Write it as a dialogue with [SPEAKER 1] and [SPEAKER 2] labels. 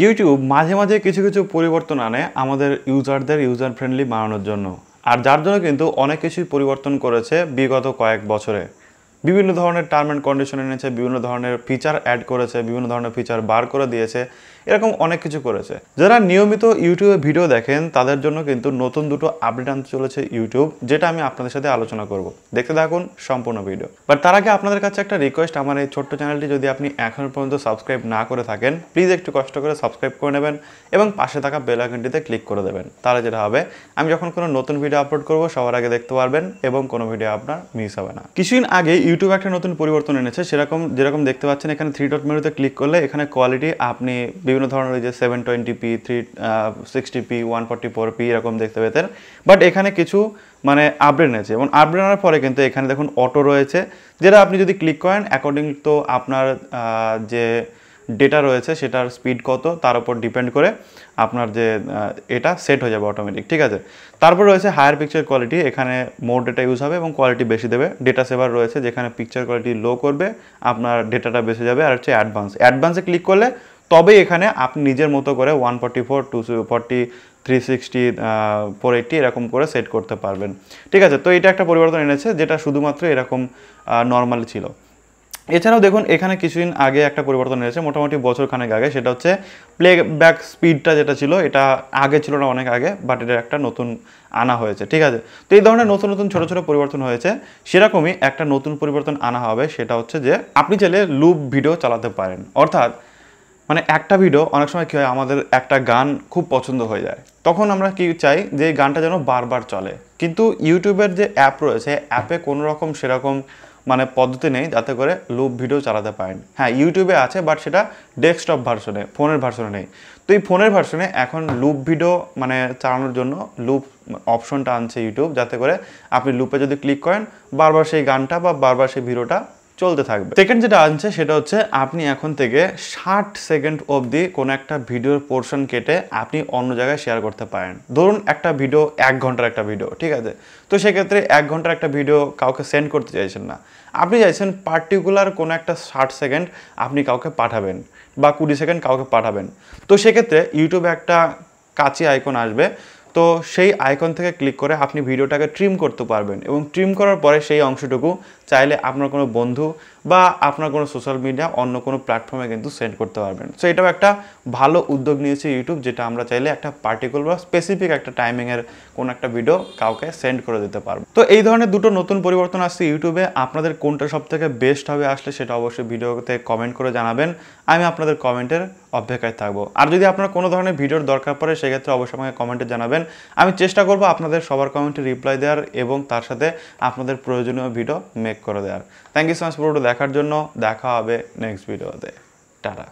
[SPEAKER 1] YouTube মাঝে মাঝে কিছু কিছু পরিবর্তন আনে আমাদের ইউজারদের ইউজার ফ্রেন্ডলি বানানোর জন্য আর যার জন্য কিন্তু অনেক কিছুই পরিবর্তন করেছে বিগত কয়েক বছরে বিভিন্ন ধরনের টার্ম অ্যান্ড কন্ডিশন এনেছে বিভিন্ন ধরনের ফিচার অ্যাড করেছে বিভিন্ন ধরনের ফিচার বার করে দিয়েছে এরকম অনেক কিছু করেছে যারা নিয়মিত ইউটিউবে ভিডিও দেখেন তাদের জন্য কিন্তু নতুন দুটো আপডেট আনতে চলেছে ইউটিউব যেটা আমি আপনাদের সাথে আলোচনা করব দেখতে থাকুন সম্পূর্ণ ভিডিও বাট তার আগে আপনাদের কাছে একটা রিকোয়েস্ট আমার এই ছোট্ট চ্যানেলটি যদি আপনি এখনও পর্যন্ত সাবস্ক্রাইব না করে থাকেন প্লিজ একটু কষ্ট করে সাবস্ক্রাইব করে নেবেন এবং পাশে থাকা বেল আইকনটিতে ক্লিক করে দেবেন তাহলে যেটা হবে আমি যখন কোনো নতুন ভিডিও আপলোড করব সবার আগে দেখতে পারবেন এবং কোনো ভিডিও আপনার মিস হবে না কিছুদিন আগে ইউটিউব একটা নতুন পরিবর্তন এনেছে সেরকম যেরকম দেখতে পাচ্ছেন এখানে থ্রি ডট মেরুতে ক্লিক করলে এখানে কোয়ালিটি আপনি বিভিন্ন ধরনের যে seven twenty P three sixty P one forty four P এরকম দেখতে পেতেন বাট এখানে কিছু মানে আপডেট এনেছে এবং আপডেট আনার পরে কিন্তু এখানে দেখুন অটো রয়েছে যেটা আপনি যদি ক্লিক করেন অ্যাকর্ডিং তো আপনার uh, যে ডেটা রয়েছে সেটার স্পিড কত তার উপর ডিপেন্ড করে আপনার যে uh, এটা সেট হয়ে যাবে অটোমেটিক ঠিক আছে তারপর রয়েছে হায়ার পিকচার কোয়ালিটি এখানে মোর ডেটা ইউজ হবে এবং কোয়ালিটি বেশি দেবে ডেটা সেভার রয়েছে যেখানে পিকচার কোয়ালিটি লো করবে আপনার ডেটাটা বেশি যাবে আর হচ্ছে অ্যাডভান্স অ্যাডভান্সে ক্লিক করলে তবে এখানে আপনি নিজের মতো করে one forty four to forty three sixty four eighty এরকম করে সেট করতে পারবেন ঠিক আছে তো এটা একটা পরিবর্তন এনেছে যেটা শুধুমাত্র এরকম নর্মাল ছিল এছাড়াও দেখুন এখানে কিছুদিন আগে একটা পরিবর্তন হয়েছে মোটামুটি বছরখানেক আগে সেটা হচ্ছে প্লে ব্যাক স্পিডটা যেটা ছিল এটা আগে ছিল না অনেক আগে বাট এটা একটা নতুন আনা হয়েছে ঠিক আছে তো এই ধরনের নতুন নতুন ছোটো ছোটো পরিবর্তন হয়েছে সেরকমই একটা নতুন পরিবর্তন আনা হবে সেটা হচ্ছে যে আপনি চাইলে লুপ ভিডিও চালাতে পারেন অর্থাৎ মানে একটা ভিডিও অনেক সময় কী হয় আমাদের একটা গান খুব পছন্দ হয়ে যায় তখন আমরা কি চাই যে গানটা যেন বারবার চলে কিন্তু ইউটিউবের যে অ্যাপ রয়েছে অ্যাপে কোনো রকম সেরকম মানে পদ্ধতি নেই যাতে করে লুপ ভিডিও চালাতে পারেন হ্যাঁ ইউটিউবে আছে বাট সেটা ডেস্কটপ ভার্সনে ফোনের ভার্সনে নেই তো এই ফোনের ভার্সনে এখন লুপ ভিডিও মানে চালানোর জন্য লুপ অপশনটা আনছে ইউটিউব যাতে করে আপনি লুপে যদি ক্লিক করেন বারবার সেই গানটা বা বারবার সেই ভিডিওটা চলতে থাকবে সেকেন্ড যেটা আনছে সেটা হচ্ছে আপনি এখন থেকে ষাট সেকেন্ড অবধি কোনো একটা ভিডিওর পোর্শন কেটে আপনি অন্য জায়গায় শেয়ার করতে পারেন ধরুন একটা ভিডিও এক ঘন্টার একটা ভিডিও ঠিক আছে তো সেক্ষেত্রে এক ঘন্টার একটা ভিডিও কাউকে সেন্ড করতে চাইছেন না আপনি চাইছেন পার্টিকুলার কোনো একটা ষাট সেকেন্ড আপনি কাউকে পাঠাবেন বা কুড়ি সেকেন্ড কাউকে পাঠাবেন তো সেক্ষেত্রে ইউটিউবে একটা কাছে আইকন আসবে তো সেই আইকন থেকে ক্লিক করে আপনি ভিডিওটাকে ট্রিম করতে পারবেন এবং ট্রিম করার পরে সেই অংশটুকু চাইলে আপনার কোনো বন্ধু বা আপনার কোনো সোশ্যাল মিডিয়া অন্য কোনো প্ল্যাটফর্মে কিন্তু সেন্ড করতে পারবেন সো এটাও একটা ভালো উদ্যোগ নিয়েছে ইউটিউব যেটা আমরা চাইলে একটা পার্টিকুলার বা স্পেসিফিক একটা টাইমিংয়ের কোনো একটা ভিডিও কাউকে সেন্ড করে দিতে পারবো তো এই ধরনের দুটো নতুন পরিবর্তন আসছে ইউটিউবে আপনাদের কোনটা সব থেকে বেস্ট হবে আসলে সেটা অবশ্যই ভিডিওতে কমেন্ট করে জানাবেন আমি আপনাদের কমেন্টের অপেক্ষায় থাকবো আর যদি আপনার কোনো ধরনের ভিডিওর দরকার পড়ে সেক্ষেত্রে অবশ্যই আমাকে কমেন্টে জানাবেন আমি চেষ্টা করব আপনাদের সবার কমেন্টে রিপ্লাই দেওয়ার এবং তার সাথে আপনাদের প্রয়োজনীয় ভিডিও মেক করে দেওয়ার থ্যাংক ইউ সো মাচ পুরোটা দেখার জন্য দেখা হবে নেক্সট ভিডিওতে টাটা